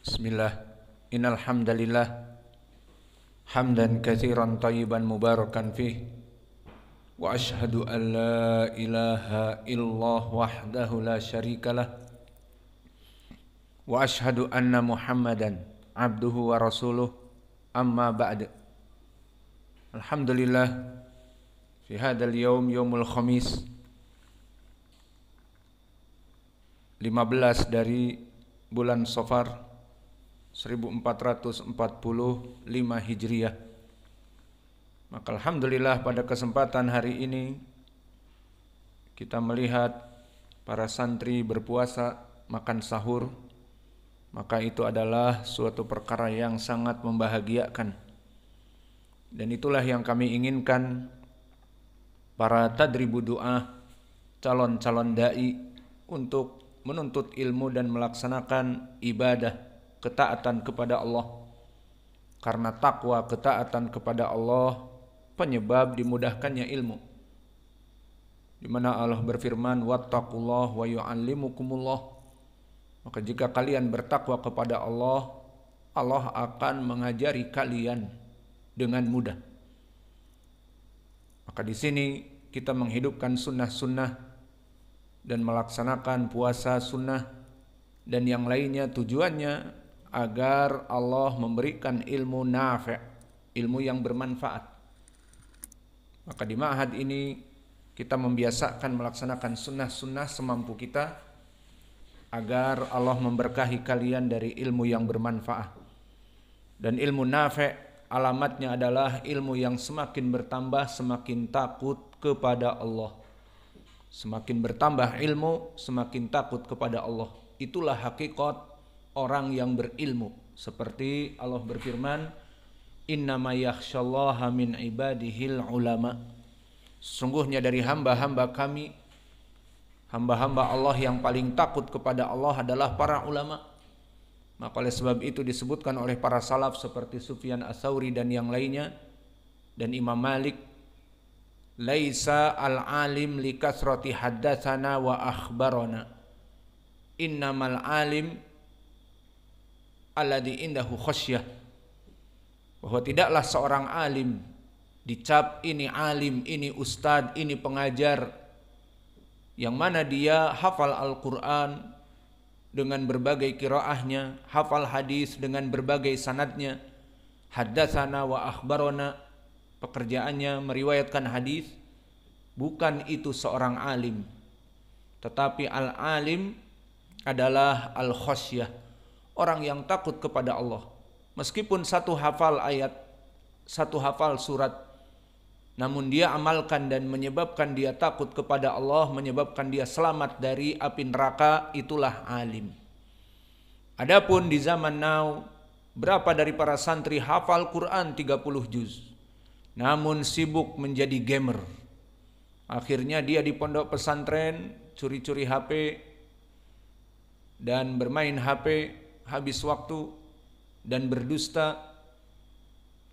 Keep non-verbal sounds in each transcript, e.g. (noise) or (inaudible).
Bismillah Innal hamdalillah hamdan kathiran tayyiban mubarakan fih wa ashhadu an la ilaha illallah wahdahu la lah wa ashhadu anna muhammadan abduhu wa rasuluh amma ba'd Alhamdulillah fi hadal yawm yawmul khamis 15 dari bulan Safar 1445 Hijriah. Maka alhamdulillah pada kesempatan hari ini kita melihat para santri berpuasa makan sahur maka itu adalah suatu perkara yang sangat membahagiakan. Dan itulah yang kami inginkan para tadribu doa calon-calon dai untuk menuntut ilmu dan melaksanakan ibadah ketaatan kepada Allah. Karena takwa ketaatan kepada Allah penyebab dimudahkannya ilmu. Di mana Allah berfirman, "Wattaqullah wa yu'allimukumullah." Maka jika kalian bertakwa kepada Allah, Allah akan mengajari kalian dengan mudah. Maka di sini kita menghidupkan sunnah-sunnah dan melaksanakan puasa sunnah dan yang lainnya tujuannya agar Allah memberikan ilmu nafi' ilmu yang bermanfaat maka di ma'had ini kita membiasakan melaksanakan sunnah-sunnah semampu kita agar Allah memberkahi kalian dari ilmu yang bermanfaat dan ilmu nafi' alamatnya adalah ilmu yang semakin bertambah semakin takut kepada Allah semakin bertambah ilmu semakin takut kepada Allah itulah hakikat orang yang berilmu seperti Allah berfirman innama min ibadihil ulama sungguhnya dari hamba-hamba kami hamba-hamba Allah yang paling takut kepada Allah adalah para ulama maka oleh sebab itu disebutkan oleh para salaf seperti Sufyan ats dan yang lainnya dan Imam Malik laisa al-alim likasrati haddatsana wa akhbarana innamal alim alladhi indahu khasyah bahwa tidaklah seorang alim dicap ini alim, ini ustad, ini pengajar yang mana dia hafal Al-Qur'an dengan berbagai kiraahnya, hafal hadis dengan berbagai sanadnya, haddatsana wa akhbarona pekerjaannya meriwayatkan hadis bukan itu seorang alim tetapi al alim adalah al khosyah orang yang takut kepada Allah. Meskipun satu hafal ayat, satu hafal surat, namun dia amalkan dan menyebabkan dia takut kepada Allah, menyebabkan dia selamat dari api neraka, itulah alim. Adapun di zaman now, berapa dari para santri hafal Quran 30 juz, namun sibuk menjadi gamer. Akhirnya dia di pondok pesantren, curi-curi HP, dan bermain HP habis waktu dan berdusta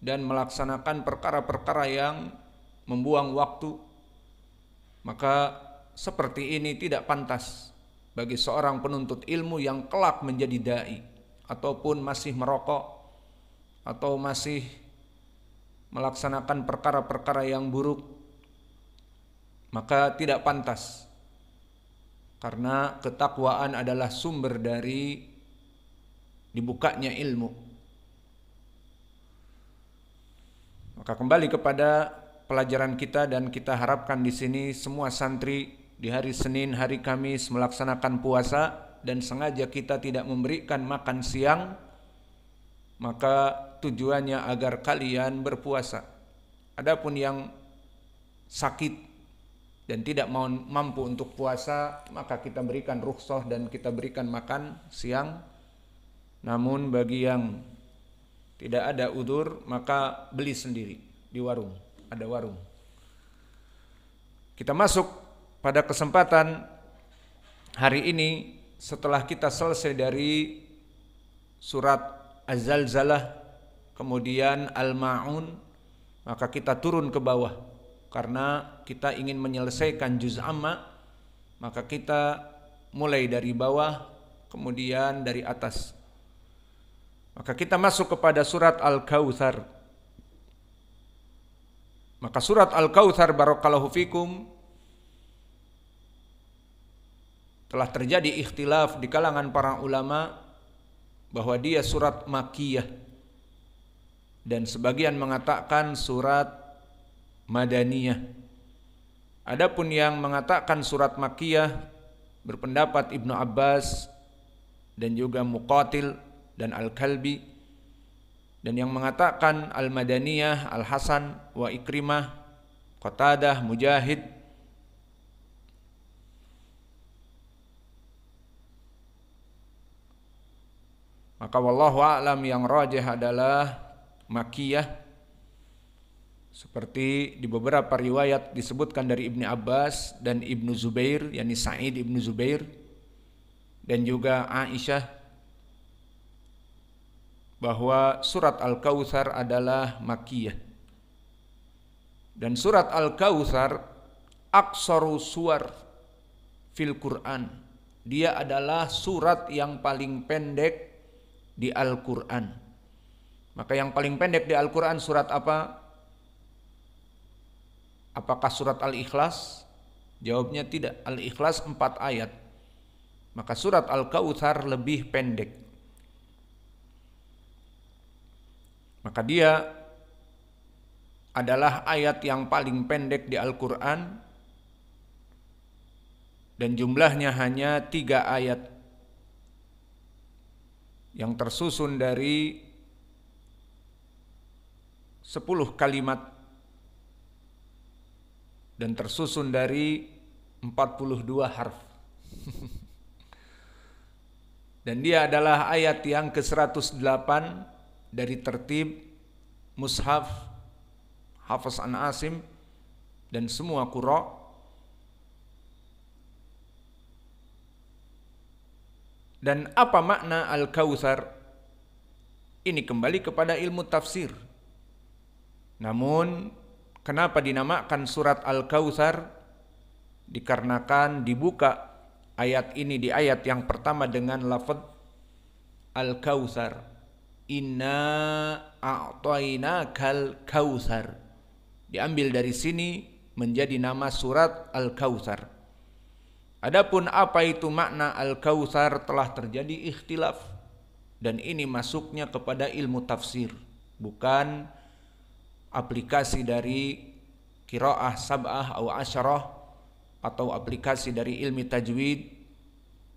dan melaksanakan perkara-perkara yang membuang waktu maka seperti ini tidak pantas bagi seorang penuntut ilmu yang kelak menjadi dai ataupun masih merokok atau masih melaksanakan perkara-perkara yang buruk maka tidak pantas karena ketakwaan adalah sumber dari dibukanya ilmu. Maka kembali kepada pelajaran kita dan kita harapkan di sini semua santri di hari Senin, hari Kamis melaksanakan puasa dan sengaja kita tidak memberikan makan siang maka tujuannya agar kalian berpuasa. Adapun yang sakit dan tidak mampu untuk puasa, maka kita berikan rukhsah dan kita berikan makan siang namun bagi yang tidak ada udur maka beli sendiri di warung, ada warung. Kita masuk pada kesempatan hari ini setelah kita selesai dari surat Az-Zalzalah kemudian Al-Maun maka kita turun ke bawah karena kita ingin menyelesaikan juz amma maka kita mulai dari bawah kemudian dari atas maka kita masuk kepada surat Al-Kautsar. Maka surat Al-Kautsar barakallahu fikum telah terjadi ikhtilaf di kalangan para ulama bahwa dia surat makiyah dan sebagian mengatakan surat madaniyah. Adapun yang mengatakan surat makiyah berpendapat Ibnu Abbas dan juga Muqatil dan Al-Kalbi dan yang mengatakan Al-Madaniyah, Al-Hasan, wa Ikrimah, Qatadah, Mujahid Maka wallahu a'lam yang rajih adalah makiyah seperti di beberapa riwayat disebutkan dari Ibni Abbas dan Ibnu Zubair yakni Sa'id Ibnu Zubair dan juga Aisyah bahwa surat Al-Kautsar adalah makiyah. Dan surat Al-Kautsar aksaru suar fil Quran. Dia adalah surat yang paling pendek di Al-Quran. Maka yang paling pendek di Al-Quran surat apa? Apakah surat Al-Ikhlas? Jawabnya tidak. Al-Ikhlas 4 ayat. Maka surat Al-Kautsar lebih pendek. Maka dia adalah ayat yang paling pendek di Al-Quran dan jumlahnya hanya tiga ayat yang tersusun dari sepuluh kalimat dan tersusun dari empat puluh dua harf. (laughs) dan dia adalah ayat yang ke-108 dari tertib mushaf Hafiz An Asim dan semua kuro dan apa makna al kausar ini kembali kepada ilmu tafsir namun kenapa dinamakan surat al kausar dikarenakan dibuka ayat ini di ayat yang pertama dengan lafaz al kausar inna kal kausar Diambil dari sini menjadi nama surat al kausar. Adapun apa itu makna al kausar telah terjadi ikhtilaf dan ini masuknya kepada ilmu tafsir, bukan aplikasi dari kiroah sab'ah atau asyarah atau aplikasi dari ilmi tajwid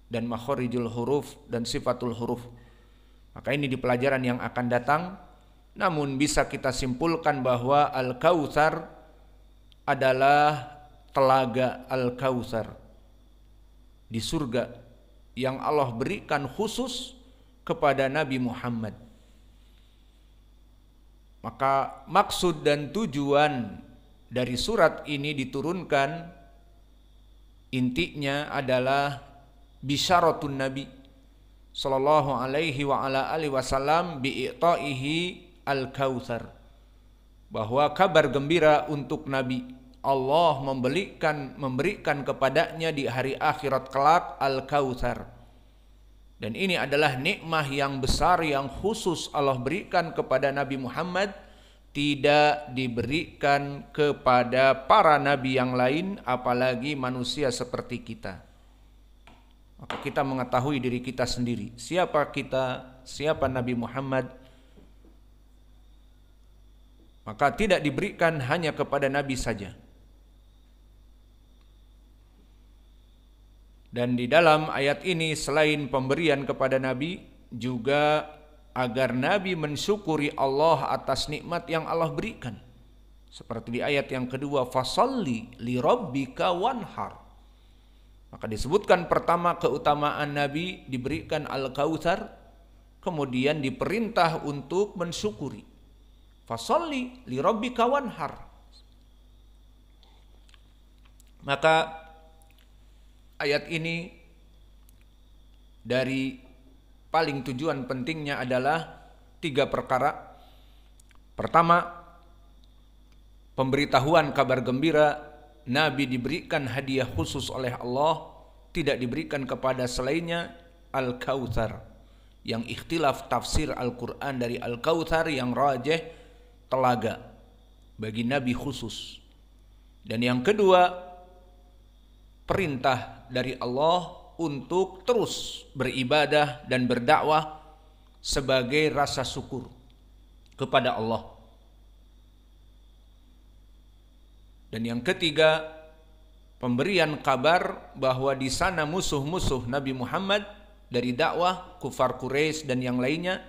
dan makhorijul huruf dan sifatul huruf. Maka ini di pelajaran yang akan datang namun bisa kita simpulkan bahwa al kawthar adalah telaga al kawthar di surga yang Allah berikan khusus kepada Nabi Muhammad. Maka maksud dan tujuan dari surat ini diturunkan intinya adalah bisyaratun nabi sallallahu alaihi wa ala alihi wasallam i'ta'ihi al-kautsar bahwa kabar gembira untuk nabi Allah membelikan memberikan kepadanya di hari akhirat kelak al-kautsar dan ini adalah nikmah yang besar yang khusus Allah berikan kepada Nabi Muhammad tidak diberikan kepada para nabi yang lain apalagi manusia seperti kita maka kita mengetahui diri kita sendiri siapa kita siapa Nabi Muhammad maka tidak diberikan hanya kepada Nabi saja dan di dalam ayat ini selain pemberian kepada Nabi juga agar Nabi mensyukuri Allah atas nikmat yang Allah berikan seperti di ayat yang kedua fasalli li rabbika wanhar maka disebutkan pertama keutamaan Nabi diberikan Al-Kautsar, kemudian diperintah untuk mensyukuri. Fasolli li rabbika kawanhar. Maka ayat ini dari paling tujuan pentingnya adalah tiga perkara. Pertama, pemberitahuan kabar gembira Nabi diberikan hadiah khusus oleh Allah tidak diberikan kepada selainnya Al-Kautsar yang ikhtilaf tafsir Al-Quran dari Al-Kautsar yang rajih telaga bagi Nabi khusus dan yang kedua perintah dari Allah untuk terus beribadah dan berdakwah sebagai rasa syukur kepada Allah Dan yang ketiga, pemberian kabar bahwa di sana musuh-musuh Nabi Muhammad dari dakwah kufar Quraisy dan yang lainnya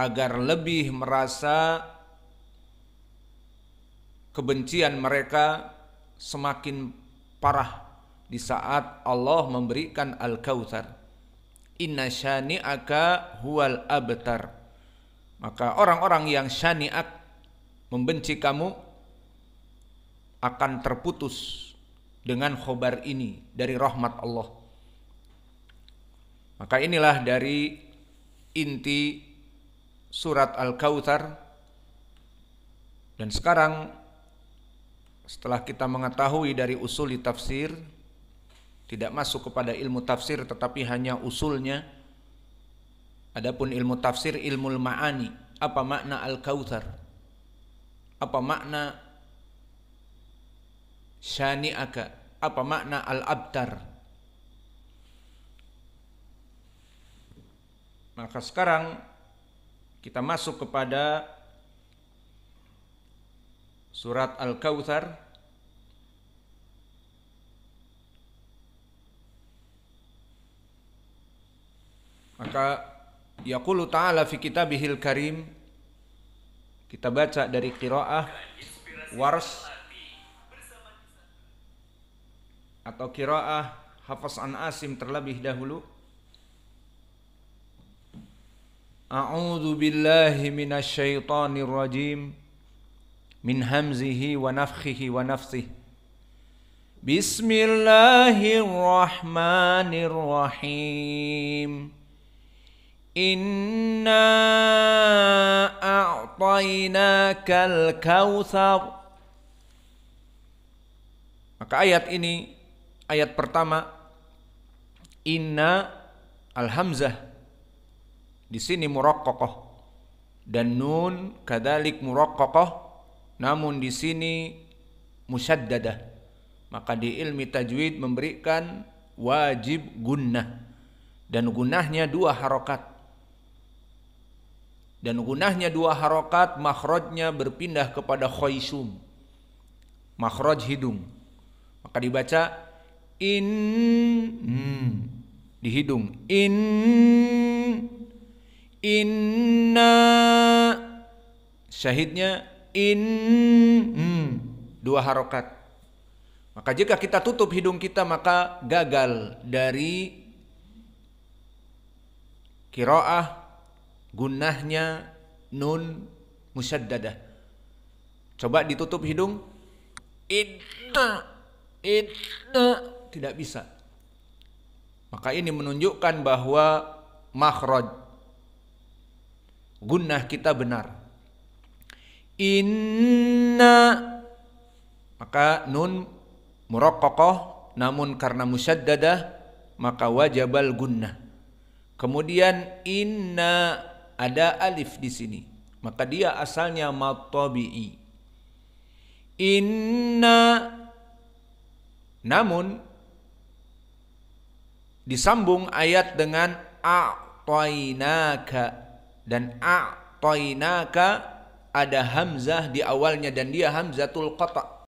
agar lebih merasa kebencian mereka semakin parah di saat Allah memberikan Al-Kautsar. Inna syani'aka huwal abtar. Maka orang-orang yang syani'ak membenci kamu akan terputus dengan khobar ini dari rahmat Allah. Maka inilah dari inti surat Al-Kautsar. Dan sekarang setelah kita mengetahui dari usul tafsir tidak masuk kepada ilmu tafsir tetapi hanya usulnya adapun ilmu tafsir ilmu maani apa makna al-kautsar apa makna syani'aka. Apa makna al-abtar? Maka sekarang kita masuk kepada surat Al-Kautsar Maka yaqulu ta'ala fi kitabihil karim kita baca dari qiraah Wars atau kiraah Hafaz an Asim terlebih dahulu. A'udzu billahi minasyaitonir rajim min hamzihi wa nafthihi wa nafsihi Bismillahirrahmanirrahim. Inna a'tainakal kautsar. Maka ayat ini ayat pertama inna al di sini muraqqaqah dan nun kadalik muraqqaqah namun di sini musyaddadah maka di ilmi tajwid memberikan wajib gunnah dan gunahnya dua harokat dan gunahnya dua harokat makhrajnya berpindah kepada khoisum makhraj hidung maka dibaca in hmm, di hidung in inna syahidnya in hmm, dua harokat maka jika kita tutup hidung kita maka gagal dari kiroah gunahnya nun musyaddadah coba ditutup hidung inna inna tidak bisa. Maka ini menunjukkan bahwa makhraj gunnah kita benar. Inna maka nun murokokoh namun karena musyaddadah maka wajabal gunnah. Kemudian inna ada alif di sini. Maka dia asalnya matabi'i. Inna namun disambung ayat dengan a'tainaka dan a'tainaka ada hamzah di awalnya dan dia hamzatul qata